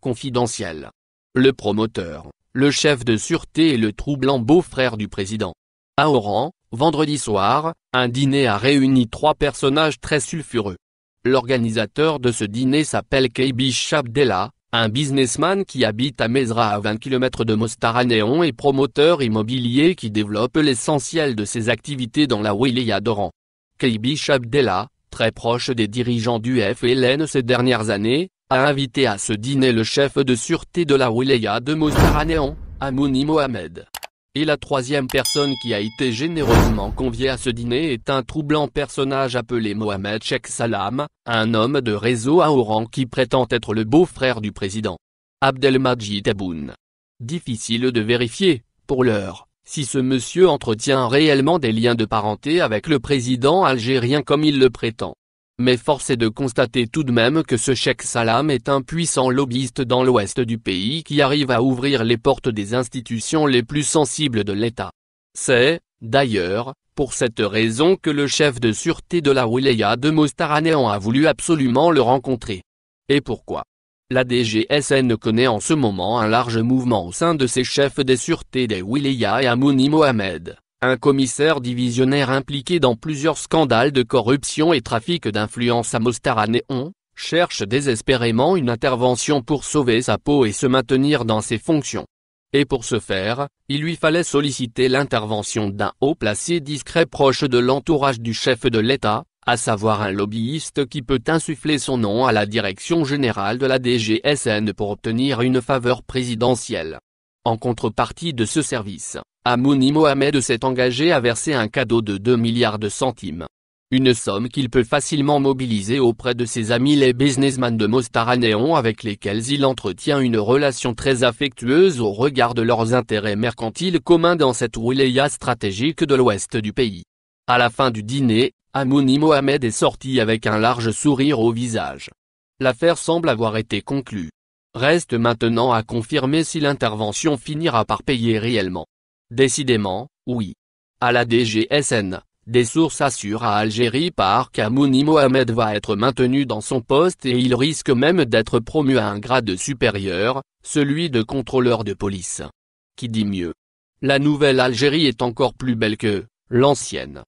confidentiel. Le promoteur, le chef de sûreté et le troublant beau-frère du président. À Oran, vendredi soir, un dîner a réuni trois personnages très sulfureux. L'organisateur de ce dîner s'appelle Keibi Shabdella, un businessman qui habite à Mezra à 20 km de Mostaranéon et promoteur immobilier qui développe l'essentiel de ses activités dans la wilaya d'Oran. Keibi Shabdella, très proche des dirigeants du FLN ces dernières années, a invité à ce dîner le chef de sûreté de la wilaya de Néon, Amouni Mohamed. Et la troisième personne qui a été généreusement conviée à ce dîner est un troublant personnage appelé Mohamed Sheikh Salam, un homme de réseau à rang qui prétend être le beau-frère du président. Abdelmajid Aboun. Difficile de vérifier, pour l'heure, si ce monsieur entretient réellement des liens de parenté avec le président algérien comme il le prétend mais force est de constater tout de même que ce Cheikh Salam est un puissant lobbyiste dans l'ouest du pays qui arrive à ouvrir les portes des institutions les plus sensibles de l'État. C'est, d'ailleurs, pour cette raison que le chef de sûreté de la wilaya de Mostaranéan a voulu absolument le rencontrer. Et pourquoi La DGSN connaît en ce moment un large mouvement au sein de ses chefs des sûretés des Wilaya et Amouni Mohamed un commissaire divisionnaire impliqué dans plusieurs scandales de corruption et trafic d'influence à Néon, cherche désespérément une intervention pour sauver sa peau et se maintenir dans ses fonctions. Et pour ce faire, il lui fallait solliciter l'intervention d'un haut placé discret proche de l'entourage du chef de l'État, à savoir un lobbyiste qui peut insuffler son nom à la direction générale de la DGSN pour obtenir une faveur présidentielle. En contrepartie de ce service, Amouni Mohamed s'est engagé à verser un cadeau de 2 milliards de centimes. Une somme qu'il peut facilement mobiliser auprès de ses amis les businessmen de Mostaranéon avec lesquels il entretient une relation très affectueuse au regard de leurs intérêts mercantiles communs dans cette wilaya stratégique de l'ouest du pays. À la fin du dîner, Amouni Mohamed est sorti avec un large sourire au visage. L'affaire semble avoir été conclue. Reste maintenant à confirmer si l'intervention finira par payer réellement. Décidément, oui. À la DGSN, des sources assurent à Algérie par qu'Amouni Mohamed va être maintenu dans son poste et il risque même d'être promu à un grade supérieur, celui de contrôleur de police. Qui dit mieux La nouvelle Algérie est encore plus belle que l'ancienne.